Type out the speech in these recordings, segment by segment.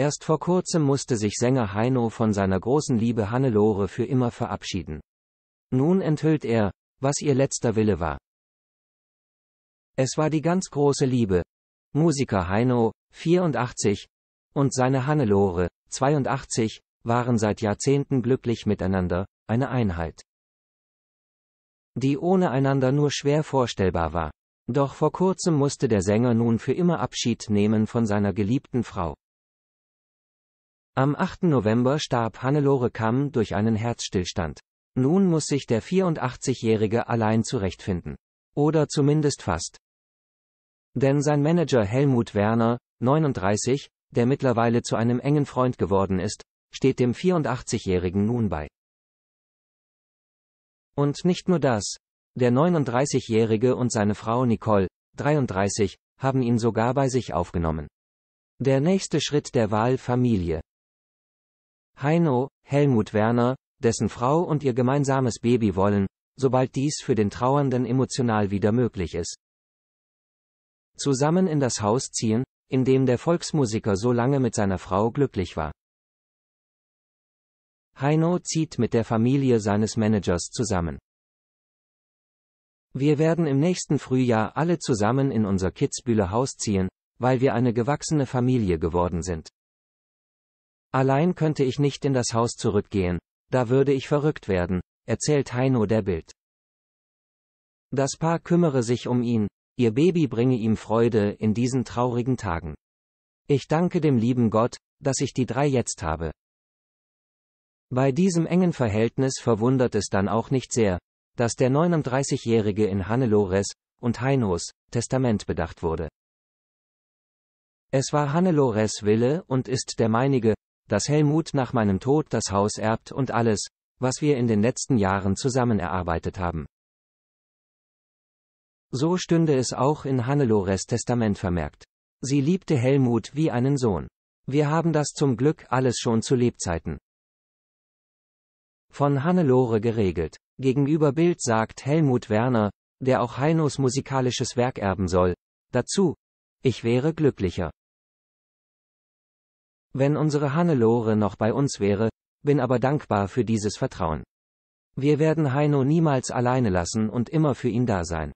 Erst vor kurzem musste sich Sänger Heino von seiner großen Liebe Hannelore für immer verabschieden. Nun enthüllt er, was ihr letzter Wille war. Es war die ganz große Liebe. Musiker Heino, 84, und seine Hannelore, 82, waren seit Jahrzehnten glücklich miteinander, eine Einheit. Die ohne einander nur schwer vorstellbar war. Doch vor kurzem musste der Sänger nun für immer Abschied nehmen von seiner geliebten Frau. Am 8. November starb Hannelore Kamm durch einen Herzstillstand. Nun muss sich der 84-Jährige allein zurechtfinden. Oder zumindest fast. Denn sein Manager Helmut Werner, 39, der mittlerweile zu einem engen Freund geworden ist, steht dem 84-Jährigen nun bei. Und nicht nur das. Der 39-Jährige und seine Frau Nicole, 33, haben ihn sogar bei sich aufgenommen. Der nächste Schritt der Wahlfamilie. Heino, Helmut Werner, dessen Frau und ihr gemeinsames Baby wollen, sobald dies für den Trauernden emotional wieder möglich ist. Zusammen in das Haus ziehen, in dem der Volksmusiker so lange mit seiner Frau glücklich war. Heino zieht mit der Familie seines Managers zusammen. Wir werden im nächsten Frühjahr alle zusammen in unser Kitzbühler Haus ziehen, weil wir eine gewachsene Familie geworden sind. Allein könnte ich nicht in das Haus zurückgehen. Da würde ich verrückt werden, erzählt Heino der Bild. Das Paar kümmere sich um ihn, ihr Baby bringe ihm Freude in diesen traurigen Tagen. Ich danke dem lieben Gott, dass ich die drei jetzt habe. Bei diesem engen Verhältnis verwundert es dann auch nicht sehr, dass der 39-Jährige in Hannelores und Heinos Testament bedacht wurde. Es war Hannelores Wille und ist der meinige, dass Helmut nach meinem Tod das Haus erbt und alles, was wir in den letzten Jahren zusammen erarbeitet haben. So stünde es auch in Hannelores Testament vermerkt. Sie liebte Helmut wie einen Sohn. Wir haben das zum Glück alles schon zu Lebzeiten. Von Hannelore geregelt. Gegenüber Bild sagt Helmut Werner, der auch Heinos musikalisches Werk erben soll, dazu, ich wäre glücklicher wenn unsere Hannelore noch bei uns wäre, bin aber dankbar für dieses Vertrauen. Wir werden Heino niemals alleine lassen und immer für ihn da sein.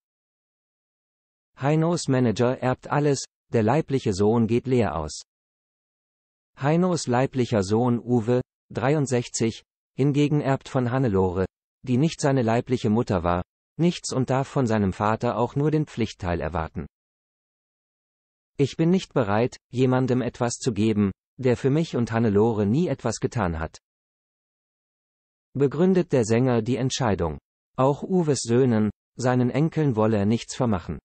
Heinos Manager erbt alles, der leibliche Sohn geht leer aus. Heinos leiblicher Sohn Uwe, 63, hingegen erbt von Hannelore, die nicht seine leibliche Mutter war, nichts und darf von seinem Vater auch nur den Pflichtteil erwarten. Ich bin nicht bereit, jemandem etwas zu geben, der für mich und Hannelore nie etwas getan hat. Begründet der Sänger die Entscheidung. Auch Uwes Söhnen, seinen Enkeln wolle er nichts vermachen.